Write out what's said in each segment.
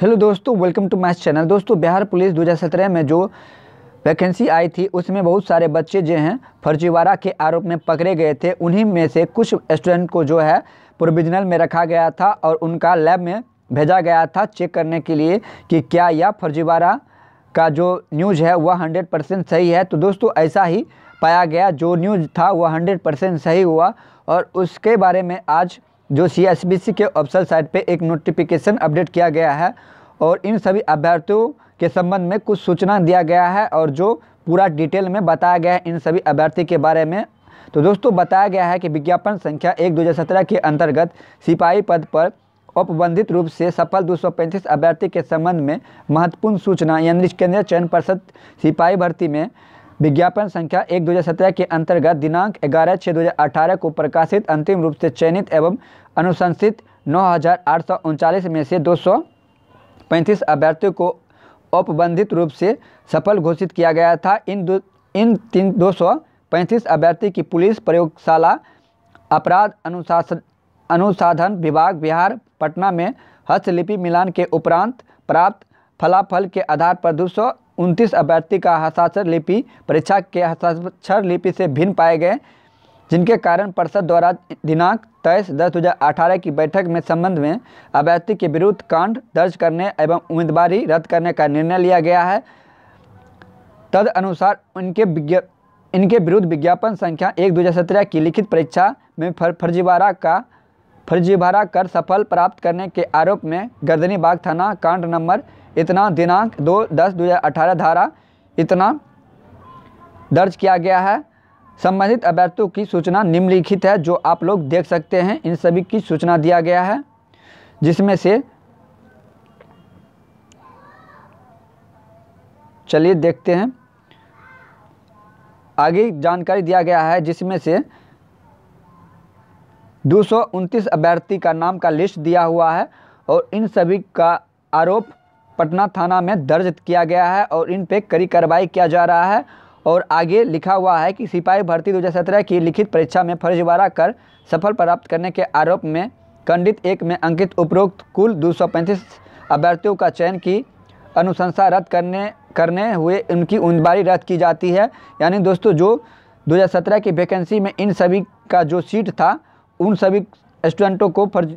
hello दोस्तों welcome to my channel दोस्तों Bihar police 2017 में जो वैकेंसी आई थी उसमें बहुत सारे बच्चे जो हैं फर्जीवाड़ा के आरोप में पकड़े गए थे उन्हीं में से कुछ स्टूडेंट को जो है प्रोविजनल में रखा गया था और उनका लैब में भेजा गया था चेक करने के लिए कि क्या यह फर्जीवाड़ा का जो न्यूज़ है वह हंड्रेड परसेंट सही है तो दोस्तों ऐसा ही पाया गया जो न्यूज़ था वह हंड्रेड परसेंट सही हुआ और उसके बारे में आज जो सी के ऑफिसल साइट पे एक नोटिफिकेशन अपडेट किया गया है और इन सभी अभ्यर्थियों के संबंध में कुछ सूचना दिया गया है और जो पूरा डिटेल में बताया गया है इन सभी अभ्यर्थी के बारे में तो दोस्तों बताया गया है कि विज्ञापन संख्या एक दो के अंतर्गत सिपाही पद पर उपबंधित रूप से सफल 235 अभ्यर्थी के संबंध में महत्वपूर्ण सूचना यानी केंद्रीय चयन परिषद सिपाही भर्ती में विज्ञापन संख्या एक दो हज़ार सत्रह के अंतर्गत दिनांक ग्यारह छः दो हज़ार अठारह को प्रकाशित अंतिम रूप से चयनित एवं अनुशंसित नौ हज़ार आठ सौ उनचालीस में से दो सौ पैंतीस अभ्यर्थियों को औपबंधित रूप से सफल घोषित किया गया था इन दो इन तीन दो सौ पैंतीस अभ्यर्थी की पुलिस प्रयोगशाला अपराध अनुशासन अनुसाधन विभाग बिहार पटना में हस्तलिपि मिलान के उपरांत प्राप्त फलाफल के आधार पर दो उनतीस अभ्यर्थी का हस्ताक्षर लिपि परीक्षा के हस्ताक्षर लिपि से भिन्न पाए गए जिनके कारण परिषद द्वारा दिनांक तेईस दस दो हज़ार अठारह की बैठक में संबंध में अभ्यर्थी के विरुद्ध कांड दर्ज करने एवं उम्मीदवारी रद्द करने का निर्णय लिया गया है तद अनुसार उनके इनके विरुद्ध विज्ञापन संख्या एक दो हज़ार सत्रह की लिखित परीक्षा में फर, फर्जीवाड़ा का फर्जीवाड़ा कर सफल प्राप्त करने के आरोप में गर्दनीबाग थाना कांड नंबर इतना दिनांक दो दस दो हज़ार अठारह धारा इतना दर्ज किया गया है संबंधित अभ्यर्थियों की सूचना निम्नलिखित है जो आप लोग देख सकते हैं इन सभी की सूचना दिया गया है जिसमें से चलिए देखते हैं आगे जानकारी दिया गया है जिसमें से दो अभ्यर्थी का नाम का लिस्ट दिया हुआ है और इन सभी का आरोप पटना थाना में दर्ज किया गया है और इन पर कड़ी कार्रवाई किया जा रहा है और आगे लिखा हुआ है कि सिपाही भर्ती 2017 की लिखित परीक्षा में फर्जीवाड़ा कर सफल प्राप्त करने के आरोप में कंडित एक में अंकित उपरोक्त कुल पैंतीस अभ्यर्थियों का चयन की अनुशंसा रद्द करने करने हुए उनकी उम्मीदवारी रद्द की जाती है यानी दोस्तों जो 2017 की वैकेंसी में इन सभी का जो सीट था उन सभी स्टूडेंटों को फर्ज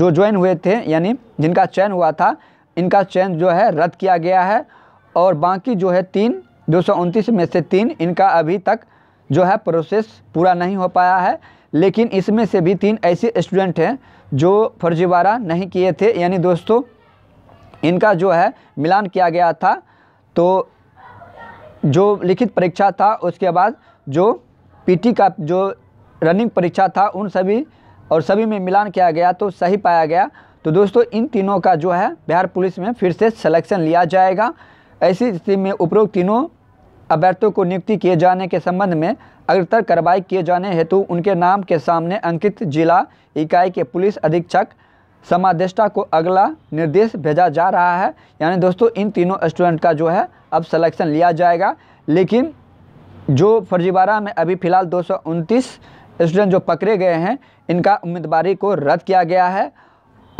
जो ज्वाइन हुए थे यानी जिनका चयन हुआ था इनका चयन जो है रद्द किया गया है और बाकी जो है तीन दो में से तीन इनका अभी तक जो है प्रोसेस पूरा नहीं हो पाया है लेकिन इसमें से भी तीन ऐसे स्टूडेंट हैं जो फर्जीवाड़ा नहीं किए थे यानी दोस्तों इनका जो है मिलान किया गया था तो जो लिखित परीक्षा था उसके बाद जो पीटी का जो रनिंग परीक्षा था उन सभी और सभी में मिलान किया गया तो सही पाया गया तो दोस्तों इन तीनों का जो है बिहार पुलिस में फिर से सिलेक्शन लिया जाएगा ऐसी स्थिति में उपरोक्त तीनों अभ्यर्थियों को नियुक्ति किए जाने के संबंध में अग्रतर कार्रवाई किए जाने हेतु उनके नाम के सामने अंकित जिला इकाई के पुलिस अधीक्षक समादेष्टा को अगला निर्देश भेजा जा रहा है यानी दोस्तों इन तीनों स्टूडेंट का जो है अब सलेक्शन लिया जाएगा लेकिन जो फर्जीवाड़ा में अभी फ़िलहाल दो स्टूडेंट जो पकड़े गए हैं इनका उम्मीदवारी को रद्द किया गया है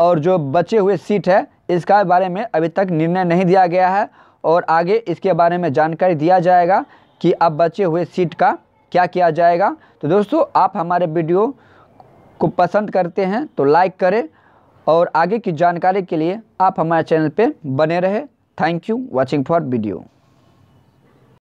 और जो बचे हुए सीट है इसका बारे में अभी तक निर्णय नहीं दिया गया है और आगे इसके बारे में जानकारी दिया जाएगा कि अब बचे हुए सीट का क्या किया जाएगा तो दोस्तों आप हमारे वीडियो को पसंद करते हैं तो लाइक करें और आगे की जानकारी के लिए आप हमारे चैनल पर बने रहे thank you watching for video